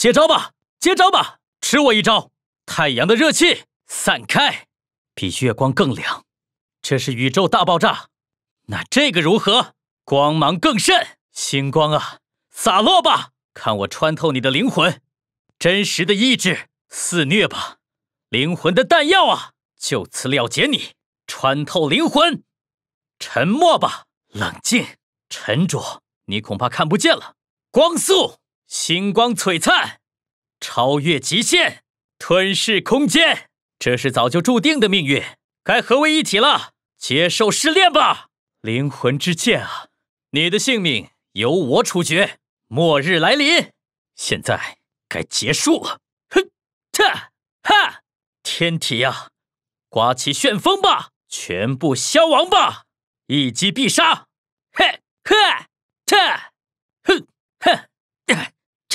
接招吧，接招吧！吃我一招，太阳的热气散开，比月光更亮。这是宇宙大爆炸，那这个如何？光芒更甚，星光啊，洒落吧，看我穿透你的灵魂，真实的意志肆虐吧，灵魂的弹药啊，就此了结你，穿透灵魂，沉默吧，冷静，沉着，你恐怕看不见了，光速。星光璀璨，超越极限，吞噬空间。这是早就注定的命运，该合为一体了。接受试炼吧，灵魂之剑啊！你的性命由我处决。末日来临，现在该结束了。哼，哈，哈！天体啊，刮起旋风吧，全部消亡吧！一击必杀。哼，哈，切，哼，哼。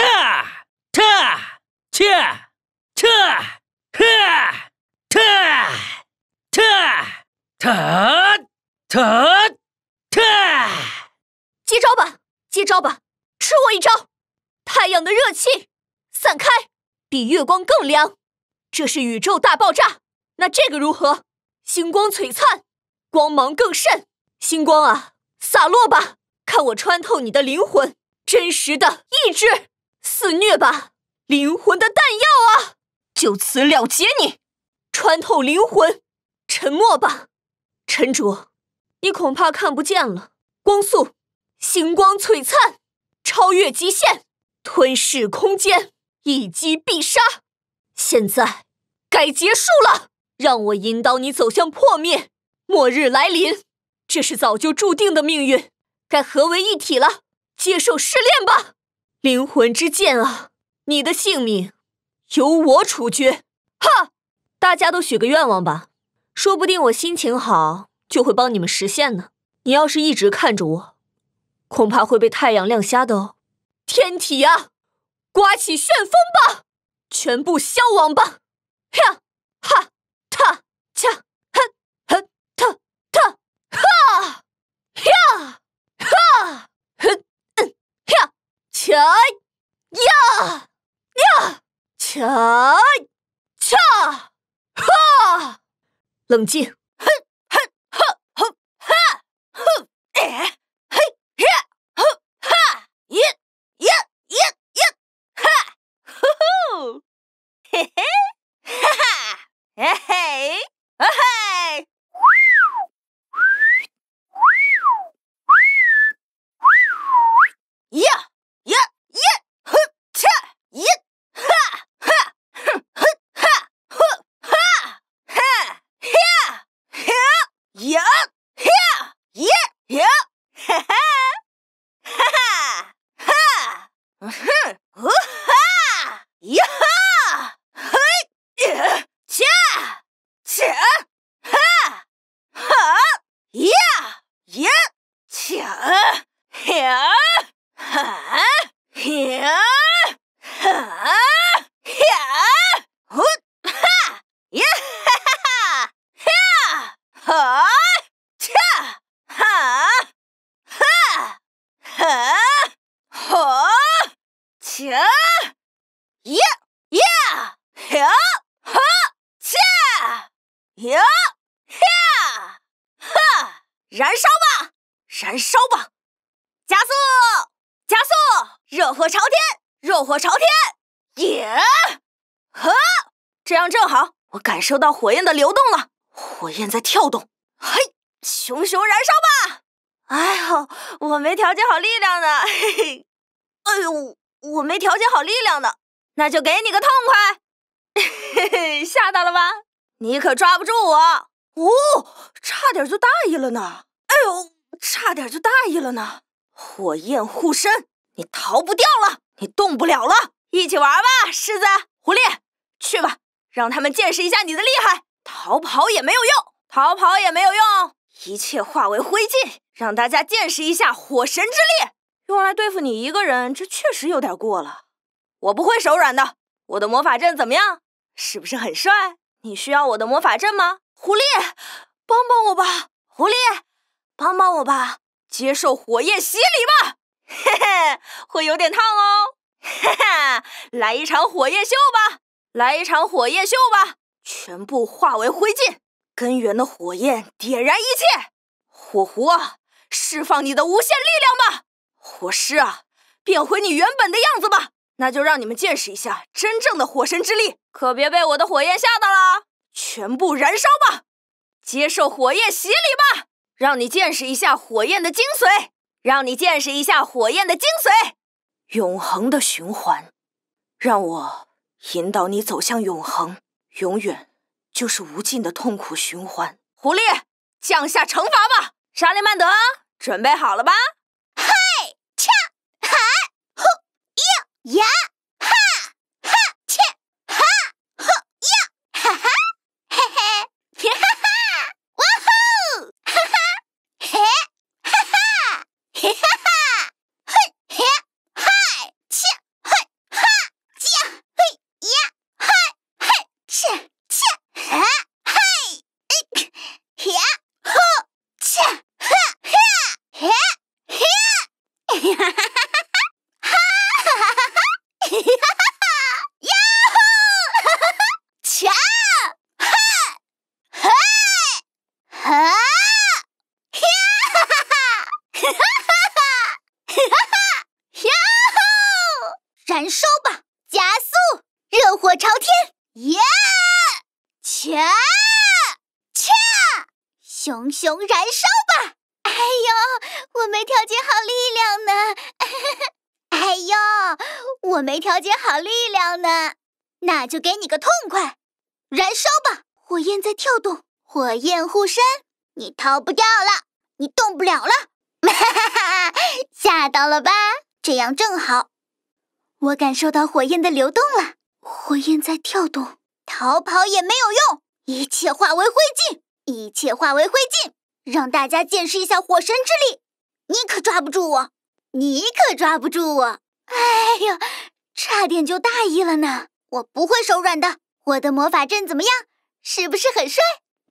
撤撤撤撤撤撤撤撤撤撤！接招吧，接招吧，吃我一招！太阳的热气散开，比月光更凉。这是宇宙大爆炸。那这个如何？星光璀璨，光芒更甚。星光啊，洒落吧，看我穿透你的灵魂，真实的意志。肆虐吧，灵魂的弹药啊！就此了结你，穿透灵魂，沉默吧，沉着，你恐怕看不见了。光速，星光璀璨，超越极限，吞噬空间，一击必杀。现在该结束了，让我引导你走向破灭，末日来临，这是早就注定的命运，该合为一体了，接受试炼吧。灵魂之剑啊，你的性命由我处决！哈，大家都许个愿望吧，说不定我心情好就会帮你们实现呢。你要是一直看着我，恐怕会被太阳亮瞎的哦。天体啊，刮起旋风吧，全部消亡吧！呀，哈，踏，恰。抢呀呀抢抢哈！冷静。吼吼吼吼哈吼诶！吼呀吼哈！呀呀呀呀哈！吼吼嘿嘿哈哈哎嘿啊嘿。呀！耶耶，呀！哈！呀！呀！哈！燃烧吧，燃烧吧！加速，加速！热火朝天，热火朝天！也！哈！这样正好，我感受到火焰的流动了，火焰在跳动。嘿，熊熊燃烧吧！哎呦，我没调节好力量呢，嘿嘿。哎呦！我没调节好力量呢，那就给你个痛快！嘿 嘿吓到了吧？你可抓不住我哦！差点就大意了呢！哎呦，差点就大意了呢！火焰护身，你逃不掉了，你动不了了！一起玩吧，狮子、狐狸，去吧，让他们见识一下你的厉害！逃跑也没有用，逃跑也没有用，一切化为灰烬，让大家见识一下火神之力！用来对付你一个人，这确实有点过了。我不会手软的。我的魔法阵怎么样？是不是很帅？你需要我的魔法阵吗？狐狸，帮帮我吧！狐狸，帮帮我吧！接受火焰洗礼吧！嘿嘿，会有点烫哦。嘿嘿，来一场火焰秀吧！来一场火焰秀吧！全部化为灰烬，根源的火焰点燃一切。火狐，释放你的无限力量吧！火狮啊，变回你原本的样子吧！那就让你们见识一下真正的火神之力，可别被我的火焰吓到了！全部燃烧吧，接受火焰洗礼吧，让你见识一下火焰的精髓，让你见识一下火焰的精髓。永恒的循环，让我引导你走向永恒。永远，就是无尽的痛苦循环。狐狸，降下惩罚吧！沙利曼德，准备好了吧？Yeah! 我没调节好力量呢，哎呦，我没调节好力量呢，那就给你个痛快，燃烧吧！火焰在跳动，火焰护身，你逃不掉了，你动不了了，吓到了吧？这样正好，我感受到火焰的流动了，火焰在跳动，逃跑也没有用，一切化为灰烬，一切化为灰烬，让大家见识一下火神之力。你可抓不住我，你可抓不住我！哎呦，差点就大意了呢。我不会手软的。我的魔法阵怎么样？是不是很帅？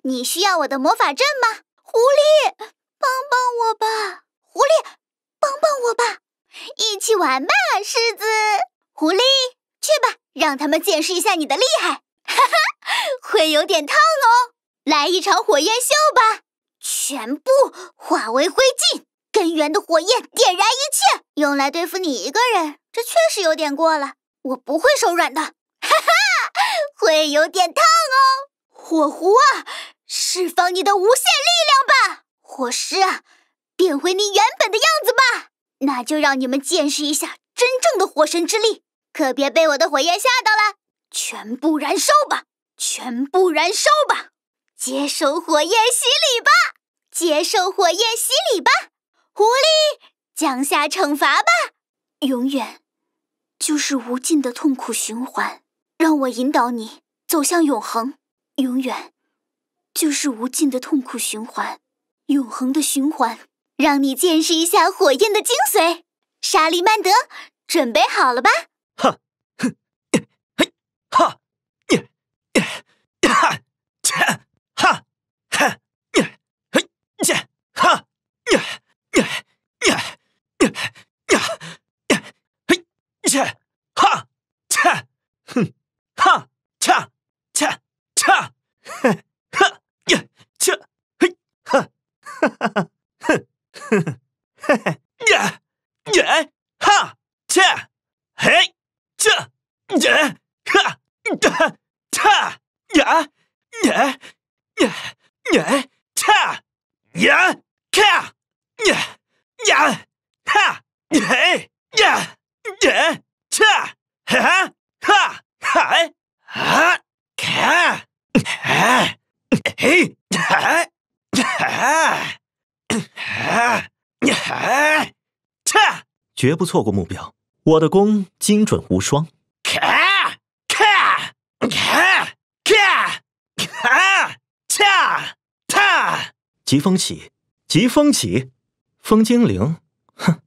你需要我的魔法阵吗？狐狸，帮帮我吧！狐狸，帮帮我吧！一起玩吧，狮子。狐狸，去吧，让他们见识一下你的厉害。哈哈，会有点烫哦。来一场火焰秀吧，全部化为灰烬。根源的火焰点燃一切，用来对付你一个人，这确实有点过了。我不会手软的，哈哈，会有点烫哦。火狐啊，释放你的无限力量吧！火狮啊，变回你原本的样子吧！那就让你们见识一下真正的火神之力，可别被我的火焰吓到了！全部燃烧吧，全部燃烧吧，接受火焰洗礼吧，接受火焰洗礼吧！狐狸，降下惩罚吧！永远，就是无尽的痛苦循环。让我引导你走向永恒。永远，就是无尽的痛苦循环，永恒的循环，让你见识一下火焰的精髓。沙利曼德，准备好了吧？哈，哼，嘿，哈。切，哈切，哼，哈切，切切，哼，哈呀，切，嘿，哈，哈哈哈哈哼哼，呵绝不错过目标我的弓精准无双砍砍砍砍砍恰恰疾风起疾风起风精灵哼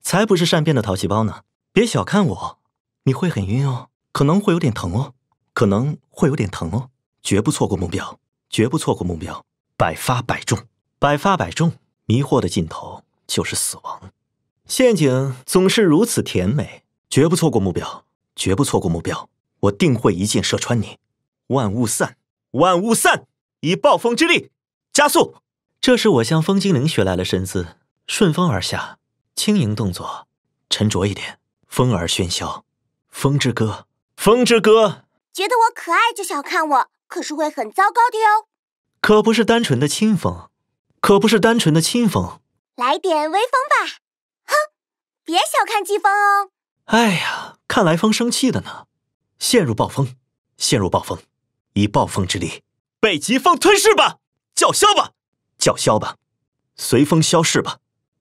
才不是善变的淘气包呢别小看我你会很晕哦可能会有点疼哦可能会有点疼哦绝不错过目标绝不错过目标百发百中百发百中迷惑的尽头就是死亡陷阱总是如此甜美，绝不错过目标，绝不错过目标，我定会一箭射穿你。万物散，万物散，以暴风之力加速。这是我向风精灵学来的身姿，顺风而下，轻盈动作，沉着一点。风儿喧嚣，风之歌，风之歌。觉得我可爱就小看我，可是会很糟糕的哟。可不是单纯的清风，可不是单纯的清风，来点微风吧。别小看疾风哦！哎呀，看来风生气的呢。陷入暴风，陷入暴风，以暴风之力被疾风吞噬吧！叫嚣吧！叫嚣吧！随风消逝吧！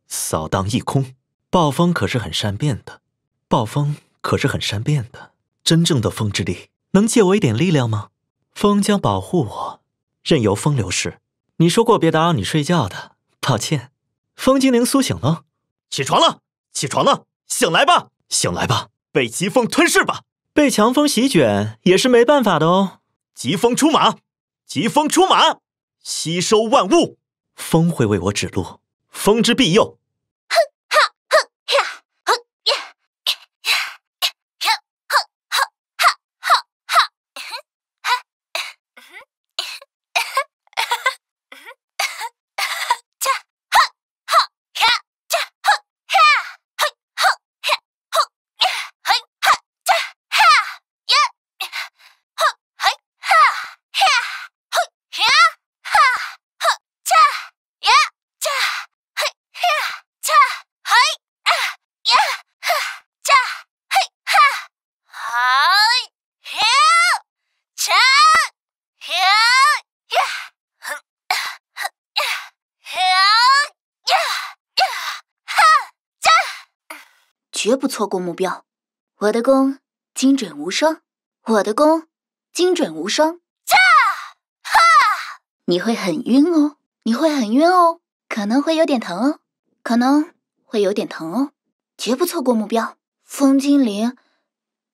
扫荡一空！暴风可是很善变的，暴风可是很善变的。真正的风之力，能借我一点力量吗？风将保护我，任由风流逝。你说过别打扰你睡觉的，抱歉。风精灵苏醒了，起床了。起床了，醒来吧，醒来吧，被疾风吞噬吧，被强风席卷也是没办法的哦。疾风出马，疾风出马，吸收万物，风会为我指路，风之庇佑。绝不错过目标，我的弓精准无双，我的弓精准无双，驾！哈！你会很晕哦，你会很晕哦，可能会有点疼哦，可能会有点疼哦。绝不错过目标，风精灵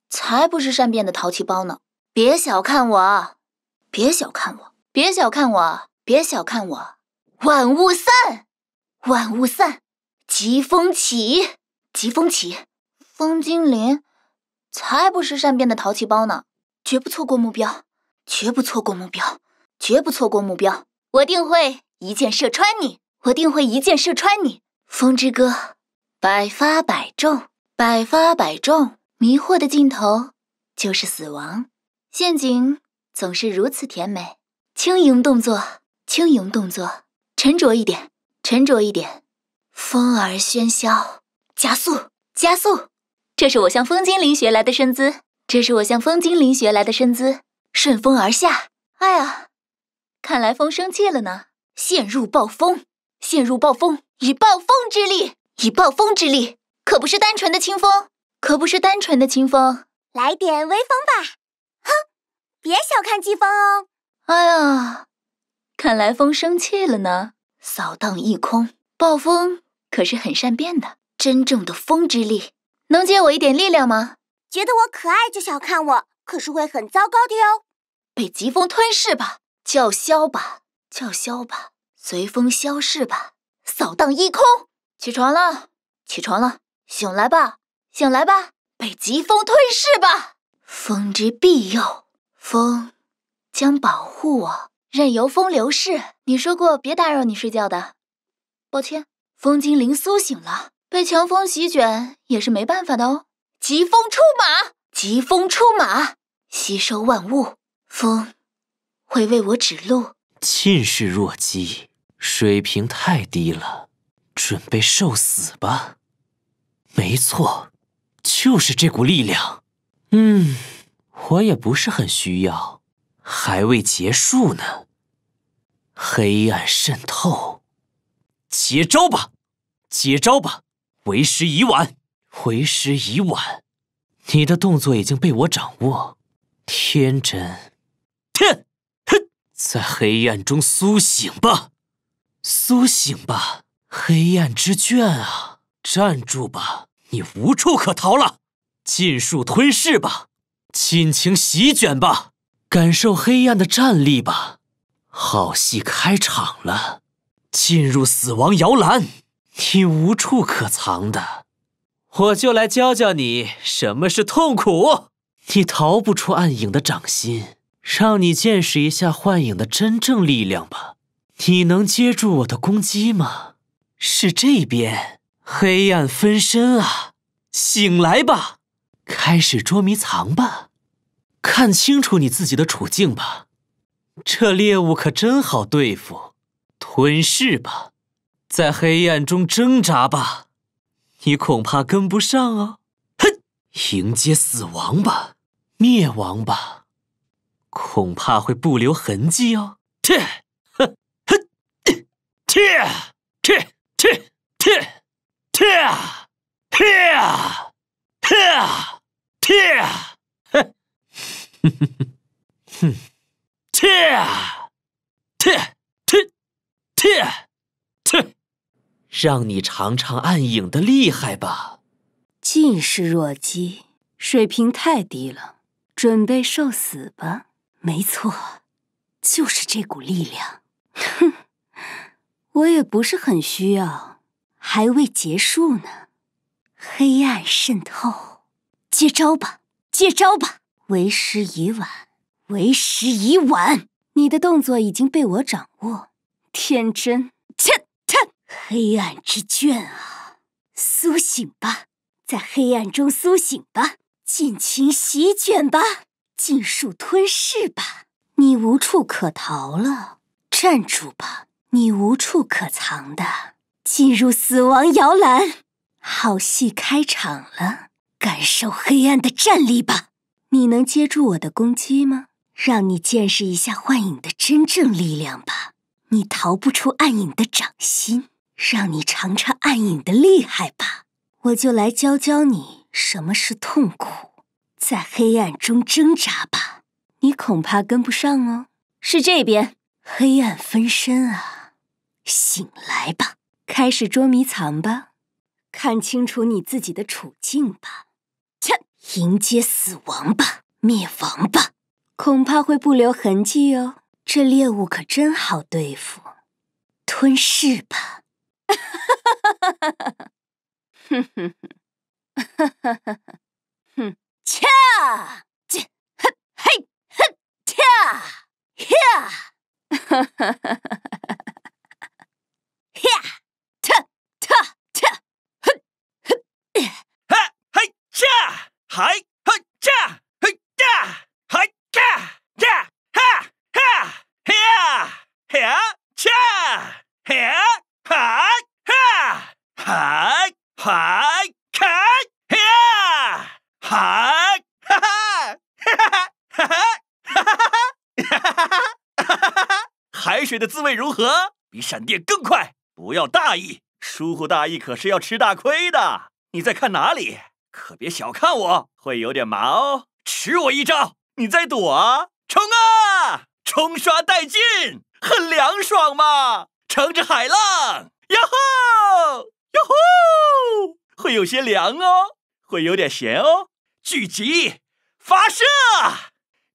才不是善变的淘气包呢！别小看我，别小看我，别小看我，别小看我！万物散，万物散，疾风起。疾风起，风精灵，才不是善变的淘气包呢！绝不错过目标，绝不错过目标，绝不错过目标！我定会一箭射穿你，我定会一箭射穿你！风之歌，百发百中，百发百中！迷惑的尽头就是死亡，陷阱总是如此甜美。轻盈动作，轻盈动作，沉着一点，沉着一点。风儿喧嚣。加速，加速！这是我向风精灵学来的身姿。这是我向风精灵学来的身姿，顺风而下。哎呀，看来风生气了呢！陷入暴风，陷入暴风，以暴风之力，以暴风之力，可不是单纯的清风，可不是单纯的清风，来点微风吧！哼，别小看季风哦。哎呀，看来风生气了呢！扫荡一空，暴风可是很善变的。真正的风之力，能借我一点力量吗？觉得我可爱就小看我，可是会很糟糕的哟。被疾风吞噬吧，叫嚣吧，叫嚣吧，随风消逝吧，扫荡一空。起床了，起床了，醒来吧，醒来吧，被疾风吞噬吧。风之庇佑，风将保护我，任由风流逝。你说过别打扰你睡觉的，抱歉，风精灵苏醒了。被强风席卷也是没办法的哦。疾风出马，疾风出马，吸收万物，风会为我指路。气势弱鸡，水平太低了，准备受死吧。没错，就是这股力量。嗯，我也不是很需要。还未结束呢。黑暗渗透，接招吧，接招吧。为时已晚，为时已晚，你的动作已经被我掌握。天真，天，哼，在黑暗中苏醒吧，苏醒吧，黑暗之卷啊，站住吧，你无处可逃了，尽数吞噬吧，尽情席卷吧，感受黑暗的战力吧，好戏开场了，进入死亡摇篮。你无处可藏的，我就来教教你什么是痛苦。你逃不出暗影的掌心，让你见识一下幻影的真正力量吧。你能接住我的攻击吗？是这边，黑暗分身啊！醒来吧，开始捉迷藏吧。看清楚你自己的处境吧。这猎物可真好对付，吞噬吧。在黑暗中挣扎吧，你恐怕跟不上哦。哼，迎接死亡吧，灭亡吧，恐怕会不留痕迹哦。切，哼，哼，切，切，切，切，切，切，切，切，哼，哼哼哼，切，切，切，切。让你尝尝暗影的厉害吧！近视弱鸡，水平太低了，准备受死吧！没错，就是这股力量。哼，我也不是很需要，还未结束呢。黑暗渗透，接招吧，接招吧！为时已晚，为时已晚！你的动作已经被我掌握，天真。黑暗之卷啊，苏醒吧，在黑暗中苏醒吧，尽情席卷吧，尽数吞噬吧，你无处可逃了。站住吧，你无处可藏的，进入死亡摇篮。好戏开场了，感受黑暗的战力吧。你能接住我的攻击吗？让你见识一下幻影的真正力量吧。你逃不出暗影的掌心。让你尝尝暗影的厉害吧！我就来教教你什么是痛苦，在黑暗中挣扎吧！你恐怕跟不上哦。是这边，黑暗分身啊！醒来吧，开始捉迷藏吧，看清楚你自己的处境吧！切，迎接死亡吧，灭亡吧！恐怕会不留痕迹哦。这猎物可真好对付，吞噬吧！ふふふ。ちゃーちはっはいはっちゃーひゃーひゃたたたふっふっははいちゃーはい的滋味如何？比闪电更快！不要大意，疏忽大意可是要吃大亏的。你在看哪里？可别小看我，会有点麻哦。吃我一招，你再躲啊！冲啊！冲刷殆尽，很凉爽嘛！乘着海浪，哟吼，哟吼，会有些凉哦，会有点咸哦。聚集，发射，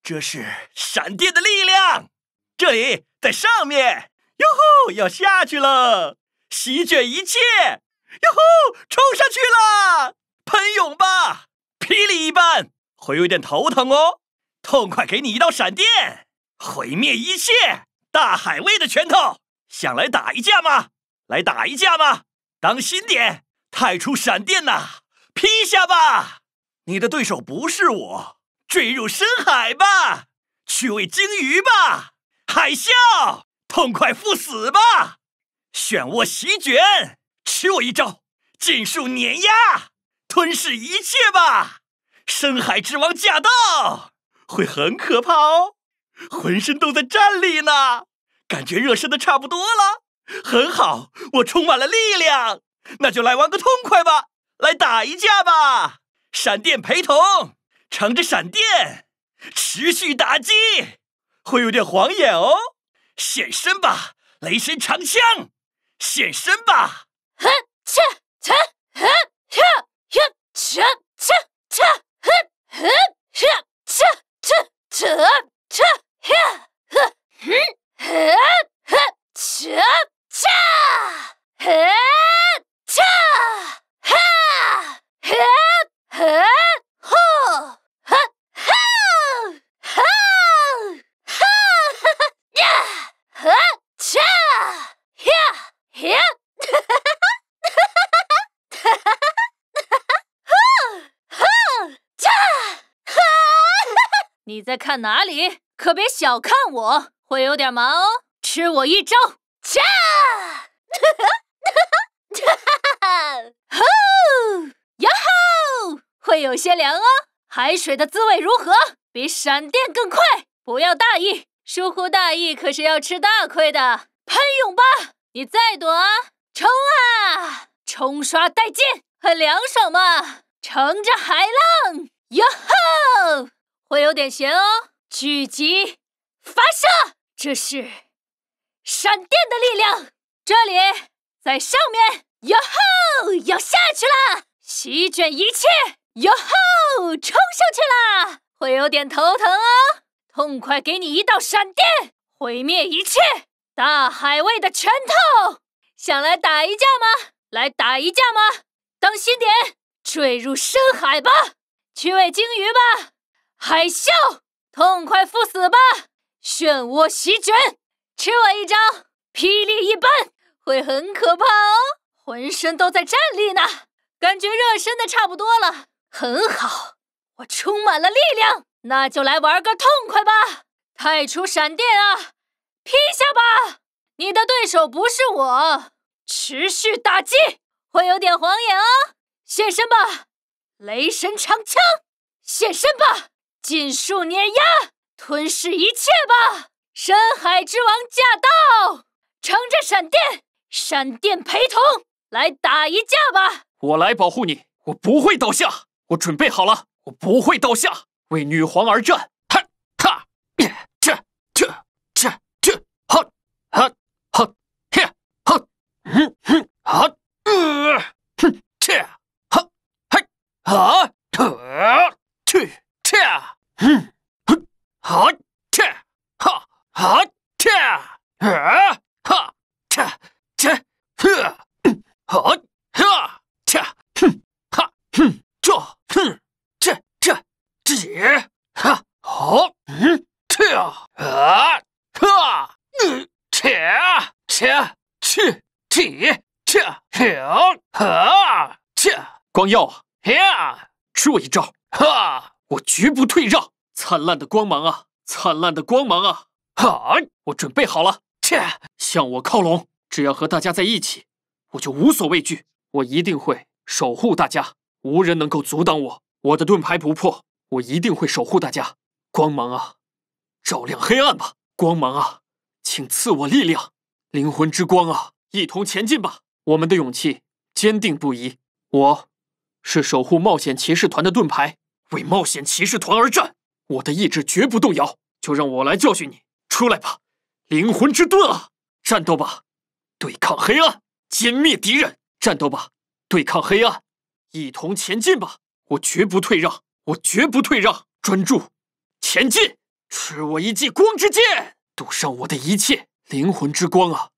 这是闪电的力量。这里在上面，哟吼，要下去了，席卷一切，哟吼，冲上去了，喷涌吧，霹雳一般，会有点头疼哦，痛快给你一道闪电，毁灭一切，大海卫的拳头，想来打一架吗？来打一架吗？当心点，太初闪电呐，劈下吧，你的对手不是我，坠入深海吧，去喂鲸鱼吧。海啸，痛快赴死吧！漩涡席卷，吃我一招，尽数碾压，吞噬一切吧！深海之王驾到，会很可怕哦！浑身都在战栗呢，感觉热身的差不多了，很好，我充满了力量，那就来玩个痛快吧，来打一架吧！闪电陪同，乘着闪电，持续打击。会有点晃眼哦，现身吧，雷神长枪，现身吧，哈切哈哈，切跳跳哼哼切切跳跳跳跳，哼哼哼跳在哪里？可别小看我，会有点忙哦。吃我一招，哈哈！吼！会有些凉哦。海水的滋味如何？比闪电更快。不要大意，疏忽大意可是要吃大亏的。喷涌吧！你再躲啊！冲啊！冲刷殆尽，很凉爽嘛。乘着海浪，哟吼！会有点咸哦！聚集，发射，这是闪电的力量。这里，在上面，哟吼，要下去了，席卷一切，哟吼，冲上去了，会有点头疼哦。痛快给你一道闪电，毁灭一切！大海卫的拳头，想来打一架吗？来打一架吗？当心点，坠入深海吧，去喂鲸鱼吧。海啸，痛快赴死吧！漩涡席卷，吃我一招霹雳一般，会很可怕哦！浑身都在站立呢，感觉热身的差不多了，很好，我充满了力量，那就来玩个痛快吧！太初闪电啊，劈下吧！你的对手不是我，持续打击会有点晃眼哦。现身吧，雷神长枪，现身吧。尽数碾压，吞噬一切吧！深海之王驾到，乘着闪电，闪电陪同来打一架吧！我来保护你，我不会倒下，我准备好了，我不会倒下，为女皇而战！哈，踏切切切切，好哈，哈，嘿哈，哼哼。光耀啊！呀，吃我一招！哈，我绝不退让。灿烂的光芒啊，灿烂的光芒啊！哈，我准备好了。切，向我靠拢！只要和大家在一起，我就无所畏惧。我一定会守护大家，无人能够阻挡我。我的盾牌不破，我一定会守护大家。光芒啊，照亮黑暗吧！光芒啊，请赐我力量！灵魂之光啊，一同前进吧！我们的勇气坚定不移。我。是守护冒险骑士团的盾牌，为冒险骑士团而战，我的意志绝不动摇。就让我来教训你，出来吧，灵魂之盾啊！战斗吧，对抗黑暗，歼灭敌人。战斗吧，对抗黑暗，一同前进吧。我绝不退让，我绝不退让。专注，前进，吃我一记光之剑，赌上我的一切，灵魂之光啊！